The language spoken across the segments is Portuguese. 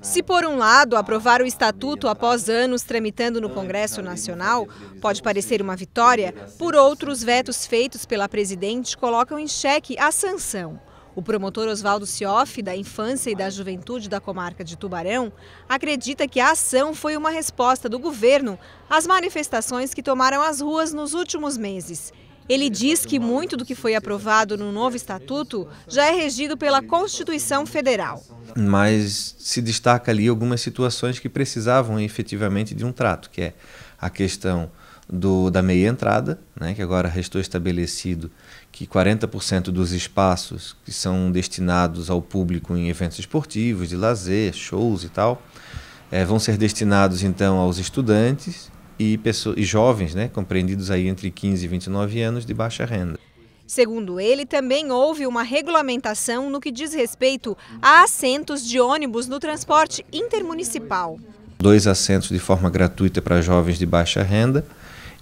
Se, por um lado, ah, aprovar o estatuto após anos tramitando no Congresso Nacional pode parecer uma vitória, por outro, os vetos feitos pela presidente colocam em xeque a sanção. O promotor Oswaldo Cioff, da Infância e da Juventude da comarca de Tubarão, acredita que a ação foi uma resposta do governo às manifestações que tomaram as ruas nos últimos meses ele diz que muito do que foi aprovado no novo estatuto já é regido pela Constituição Federal. Mas se destaca ali algumas situações que precisavam efetivamente de um trato, que é a questão do, da meia entrada, né, que agora restou estabelecido que 40% dos espaços que são destinados ao público em eventos esportivos, de lazer, shows e tal, é, vão ser destinados então aos estudantes e, pessoas, e jovens, né, compreendidos aí entre 15 e 29 anos, de baixa renda. Segundo ele, também houve uma regulamentação no que diz respeito a assentos de ônibus no transporte intermunicipal. Dois assentos de forma gratuita para jovens de baixa renda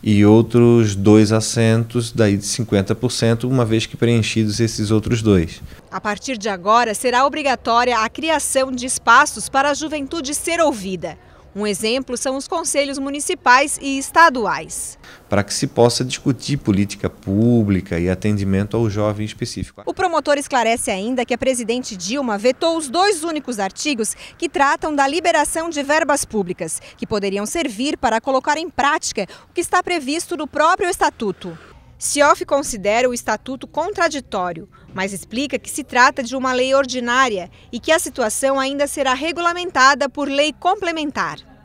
e outros dois assentos, daí de 50%, uma vez que preenchidos esses outros dois. A partir de agora, será obrigatória a criação de espaços para a juventude ser ouvida. Um exemplo são os conselhos municipais e estaduais. Para que se possa discutir política pública e atendimento ao jovem específico. O promotor esclarece ainda que a presidente Dilma vetou os dois únicos artigos que tratam da liberação de verbas públicas, que poderiam servir para colocar em prática o que está previsto no próprio estatuto. Sioff considera o estatuto contraditório, mas explica que se trata de uma lei ordinária e que a situação ainda será regulamentada por lei complementar.